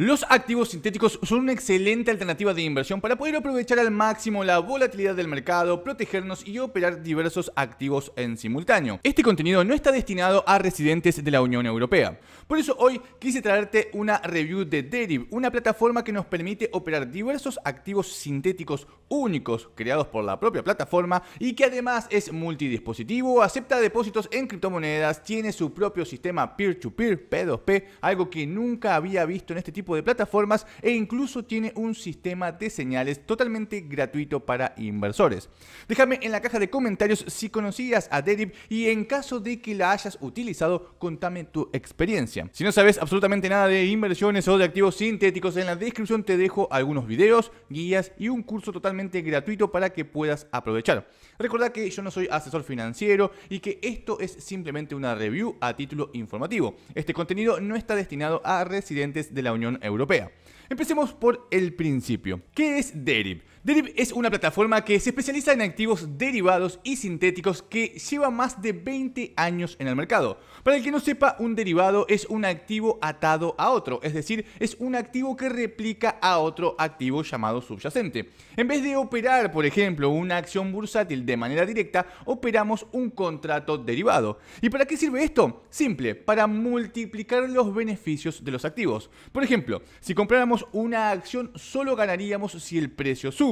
Los activos sintéticos son una excelente alternativa de inversión para poder aprovechar al máximo la volatilidad del mercado, protegernos y operar diversos activos en simultáneo. Este contenido no está destinado a residentes de la Unión Europea. Por eso hoy quise traerte una review de Deriv, una plataforma que nos permite operar diversos activos sintéticos únicos creados por la propia plataforma y que además es multidispositivo, acepta depósitos en criptomonedas, tiene su propio sistema peer-to-peer, -peer, to peer p 2 p algo que nunca había visto en este tipo de plataformas e incluso tiene un sistema de señales totalmente gratuito para inversores. Déjame en la caja de comentarios si conocías a Tedip y en caso de que la hayas utilizado, contame tu experiencia. Si no sabes absolutamente nada de inversiones o de activos sintéticos, en la descripción te dejo algunos videos, guías y un curso totalmente gratuito para que puedas aprovechar. Recordad que yo no soy asesor financiero y que esto es simplemente una review a título informativo. Este contenido no está destinado a residentes de la Unión Europea. Empecemos por el principio. ¿Qué es DERIB? Deriv es una plataforma que se especializa en activos derivados y sintéticos que lleva más de 20 años en el mercado. Para el que no sepa, un derivado es un activo atado a otro, es decir, es un activo que replica a otro activo llamado subyacente. En vez de operar, por ejemplo, una acción bursátil de manera directa, operamos un contrato derivado. ¿Y para qué sirve esto? Simple, para multiplicar los beneficios de los activos. Por ejemplo, si compráramos una acción solo ganaríamos si el precio sube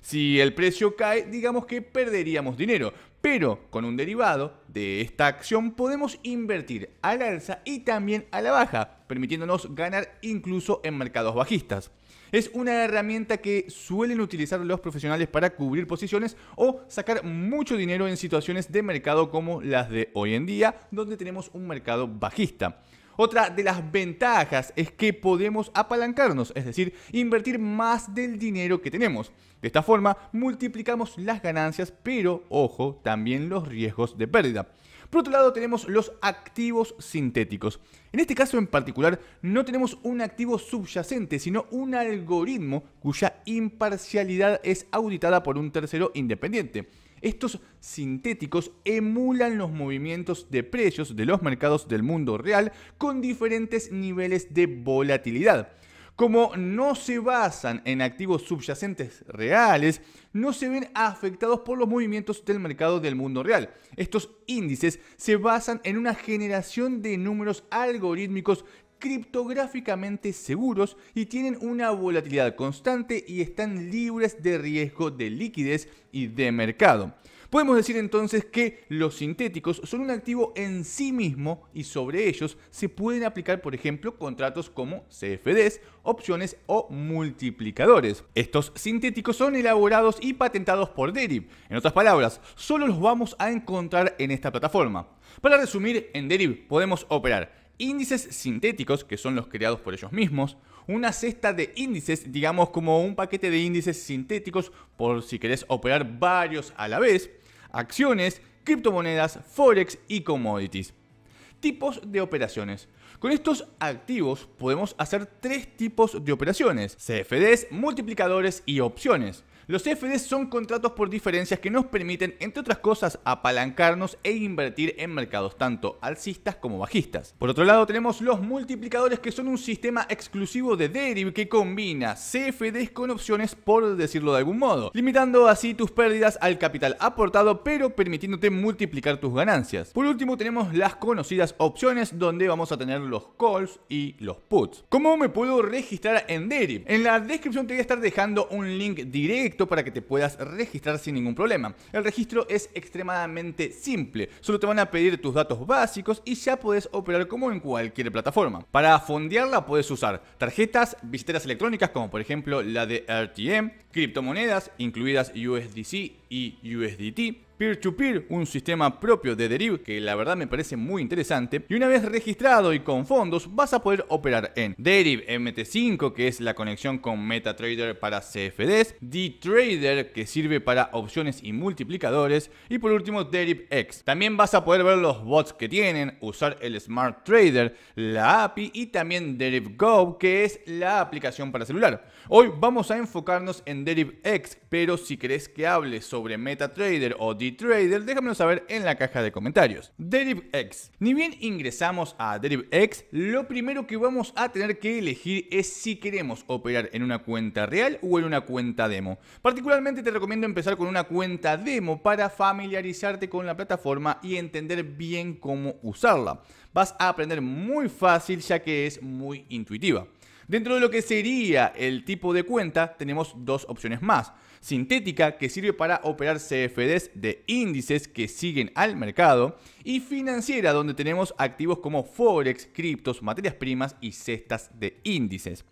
si el precio cae, digamos que perderíamos dinero. Pero con un derivado de esta acción podemos invertir a la alza y también a la baja, permitiéndonos ganar incluso en mercados bajistas. Es una herramienta que suelen utilizar los profesionales para cubrir posiciones o sacar mucho dinero en situaciones de mercado como las de hoy en día, donde tenemos un mercado bajista. Otra de las ventajas es que podemos apalancarnos, es decir, invertir más del dinero que tenemos. De esta forma multiplicamos las ganancias, pero ojo, también los riesgos de pérdida. Por otro lado tenemos los activos sintéticos. En este caso en particular no tenemos un activo subyacente, sino un algoritmo cuya imparcialidad es auditada por un tercero independiente. Estos sintéticos emulan los movimientos de precios de los mercados del mundo real con diferentes niveles de volatilidad. Como no se basan en activos subyacentes reales, no se ven afectados por los movimientos del mercado del mundo real. Estos índices se basan en una generación de números algorítmicos criptográficamente seguros y tienen una volatilidad constante y están libres de riesgo de liquidez y de mercado. Podemos decir entonces que los sintéticos son un activo en sí mismo y sobre ellos se pueden aplicar, por ejemplo, contratos como CFDs, opciones o multiplicadores. Estos sintéticos son elaborados y patentados por Deriv. En otras palabras, solo los vamos a encontrar en esta plataforma. Para resumir, en Deriv podemos operar índices sintéticos, que son los creados por ellos mismos, una cesta de índices, digamos como un paquete de índices sintéticos por si querés operar varios a la vez, acciones, criptomonedas, forex y commodities. Tipos de operaciones. Con estos activos podemos hacer tres tipos de operaciones, CFDs, multiplicadores y opciones. Los CFDs son contratos por diferencias que nos permiten, entre otras cosas, apalancarnos e invertir en mercados tanto alcistas como bajistas. Por otro lado, tenemos los multiplicadores que son un sistema exclusivo de Deriv que combina CFDs con opciones, por decirlo de algún modo, limitando así tus pérdidas al capital aportado, pero permitiéndote multiplicar tus ganancias. Por último, tenemos las conocidas opciones donde vamos a tener los calls y los puts. ¿Cómo me puedo registrar en Deriv? En la descripción te voy a estar dejando un link directo para que te puedas registrar sin ningún problema. El registro es extremadamente simple, solo te van a pedir tus datos básicos y ya puedes operar como en cualquier plataforma. Para fondearla puedes usar tarjetas, billeteras electrónicas como por ejemplo la de RTM, criptomonedas, incluidas USDC y USDT, peer-to-peer, un sistema propio de Deriv que la verdad me parece muy interesante. Y una vez registrado y con fondos, vas a poder operar en Deriv MT5, que es la conexión con MetaTrader para CFDs, DTrader, que sirve para opciones y multiplicadores, y por último DerivX. También vas a poder ver los bots que tienen, usar el Smart Trader, la API y también Deriv Go, que es la aplicación para celular. Hoy vamos a enfocarnos en DerivX pero si querés que hable sobre MetaTrader o DTrader, Trader, déjamelo saber en la caja de comentarios. DerivX. Ni bien ingresamos a DerivX, lo primero que vamos a tener que elegir es si queremos operar en una cuenta real o en una cuenta demo. Particularmente te recomiendo empezar con una cuenta demo para familiarizarte con la plataforma y entender bien cómo usarla. Vas a aprender muy fácil ya que es muy intuitiva. Dentro de lo que sería el tipo de cuenta tenemos dos opciones más sintética que sirve para operar CFDs de índices que siguen al mercado, y financiera donde tenemos activos como forex, criptos, materias primas y cestas de índices.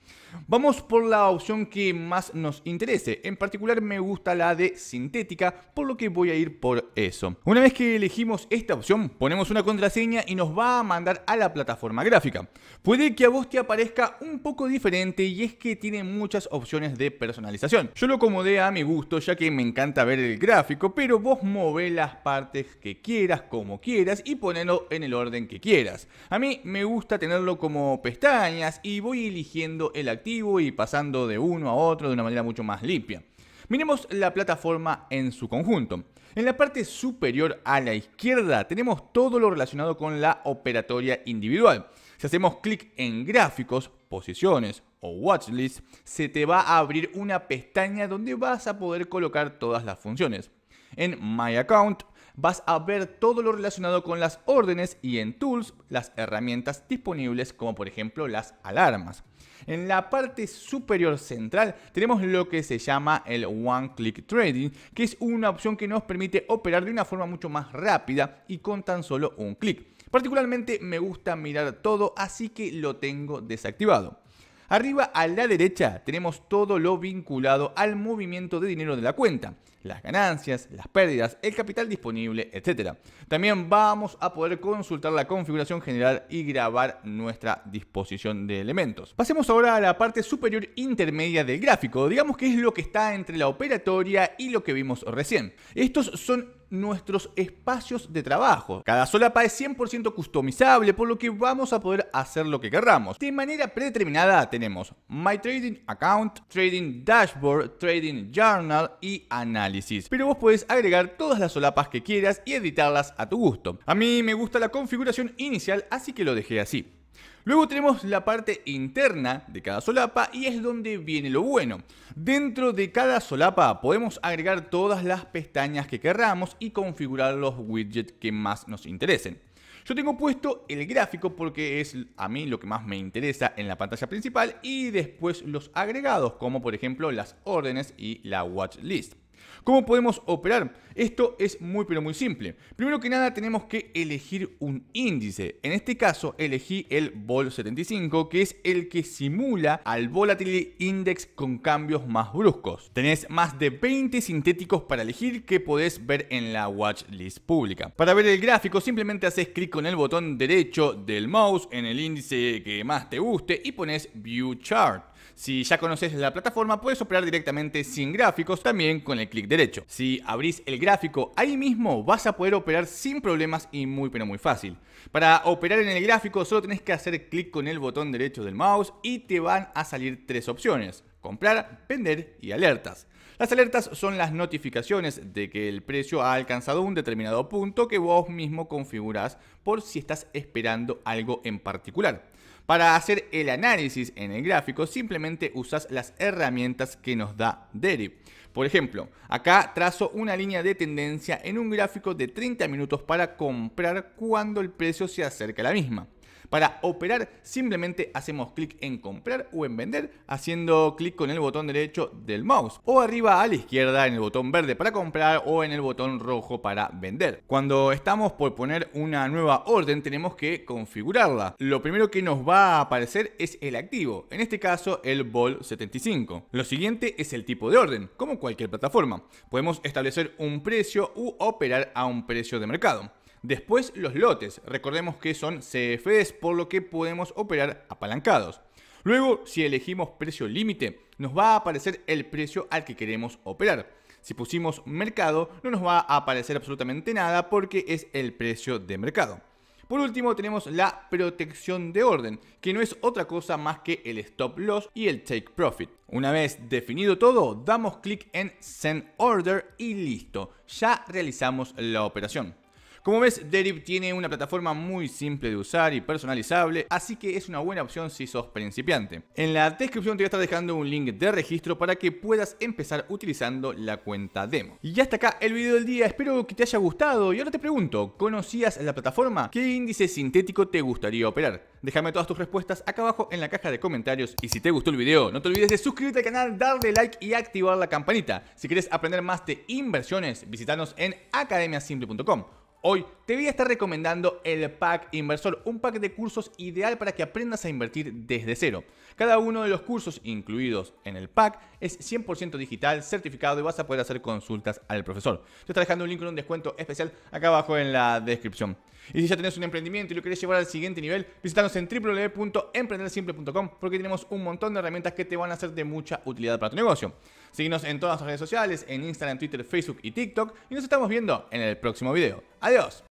Vamos por la opción que más nos interese, en particular me gusta la de sintética, por lo que voy a ir por eso. Una vez que elegimos esta opción, ponemos una contraseña y nos va a mandar a la plataforma gráfica. Puede que a vos te aparezca un poco diferente y es que tiene muchas opciones de personalización. Yo lo acomodé a mi gusto, ya que me encanta ver el gráfico, pero vos move las partes que quieras, como quieras y ponelo en el orden que quieras. A mí me gusta tenerlo como pestañas y voy eligiendo el activo y pasando de uno a otro de una manera mucho más limpia. Miremos la plataforma en su conjunto. En la parte superior a la izquierda tenemos todo lo relacionado con la operatoria individual. Si hacemos clic en gráficos, posiciones, o watchlist, se te va a abrir una pestaña donde vas a poder colocar todas las funciones. En My Account vas a ver todo lo relacionado con las órdenes y en Tools las herramientas disponibles como por ejemplo las alarmas. En la parte superior central tenemos lo que se llama el One Click Trading, que es una opción que nos permite operar de una forma mucho más rápida y con tan solo un clic. Particularmente me gusta mirar todo, así que lo tengo desactivado. Arriba a la derecha tenemos todo lo vinculado al movimiento de dinero de la cuenta, las ganancias, las pérdidas, el capital disponible, etc. También vamos a poder consultar la configuración general y grabar nuestra disposición de elementos. Pasemos ahora a la parte superior intermedia del gráfico, digamos que es lo que está entre la operatoria y lo que vimos recién. Estos son nuestros espacios de trabajo. Cada solapa es 100% customizable, por lo que vamos a poder hacer lo que queramos. De manera predeterminada tenemos My Trading Account, Trading Dashboard, Trading Journal y Análisis. Pero vos puedes agregar todas las solapas que quieras y editarlas a tu gusto. A mí me gusta la configuración inicial, así que lo dejé así. Luego tenemos la parte interna de cada solapa y es donde viene lo bueno. Dentro de cada solapa podemos agregar todas las pestañas que querramos y configurar los widgets que más nos interesen. Yo tengo puesto el gráfico porque es a mí lo que más me interesa en la pantalla principal y después los agregados como por ejemplo las órdenes y la watch list. ¿Cómo podemos operar? Esto es muy pero muy simple. Primero que nada tenemos que elegir un índice. En este caso elegí el Vol 75, que es el que simula al Volatility Index con cambios más bruscos. Tenés más de 20 sintéticos para elegir que podés ver en la watchlist pública. Para ver el gráfico simplemente haces clic con el botón derecho del mouse en el índice que más te guste y pones View Chart. Si ya conoces la plataforma, puedes operar directamente sin gráficos también con el clic derecho. Si abrís el gráfico ahí mismo, vas a poder operar sin problemas y muy pero muy fácil. Para operar en el gráfico solo tenés que hacer clic con el botón derecho del mouse y te van a salir tres opciones. Comprar, vender y alertas. Las alertas son las notificaciones de que el precio ha alcanzado un determinado punto que vos mismo configurás por si estás esperando algo en particular. Para hacer el análisis en el gráfico simplemente usas las herramientas que nos da Deriv. Por ejemplo, acá trazo una línea de tendencia en un gráfico de 30 minutos para comprar cuando el precio se acerca a la misma. Para operar simplemente hacemos clic en comprar o en vender haciendo clic con el botón derecho del mouse o arriba a la izquierda en el botón verde para comprar o en el botón rojo para vender. Cuando estamos por poner una nueva orden tenemos que configurarla. Lo primero que nos va a aparecer es el activo, en este caso el BOL 75. Lo siguiente es el tipo de orden, como cualquier plataforma. Podemos establecer un precio u operar a un precio de mercado. Después los lotes, recordemos que son CFDs por lo que podemos operar apalancados. Luego, si elegimos precio límite, nos va a aparecer el precio al que queremos operar. Si pusimos mercado, no nos va a aparecer absolutamente nada porque es el precio de mercado. Por último tenemos la protección de orden, que no es otra cosa más que el stop loss y el take profit. Una vez definido todo, damos clic en send order y listo, ya realizamos la operación. Como ves, Deriv tiene una plataforma muy simple de usar y personalizable, así que es una buena opción si sos principiante. En la descripción te voy a estar dejando un link de registro para que puedas empezar utilizando la cuenta demo. Y hasta acá el video del día, espero que te haya gustado y ahora te pregunto, ¿conocías la plataforma? ¿Qué índice sintético te gustaría operar? Déjame todas tus respuestas acá abajo en la caja de comentarios y si te gustó el video, no te olvides de suscribirte al canal, darle like y activar la campanita. Si quieres aprender más de inversiones, visítanos en academiasimple.com Hoy te voy a estar recomendando el Pack Inversor, un pack de cursos ideal para que aprendas a invertir desde cero. Cada uno de los cursos incluidos en el pack es 100% digital, certificado y vas a poder hacer consultas al profesor. Te está dejando un link con un descuento especial acá abajo en la descripción. Y si ya tenés un emprendimiento y lo querés llevar al siguiente nivel, visitanos en www.emprendersimple.com porque tenemos un montón de herramientas que te van a ser de mucha utilidad para tu negocio. Síguenos en todas las redes sociales, en Instagram, Twitter, Facebook y TikTok. Y nos estamos viendo en el próximo video. Adiós.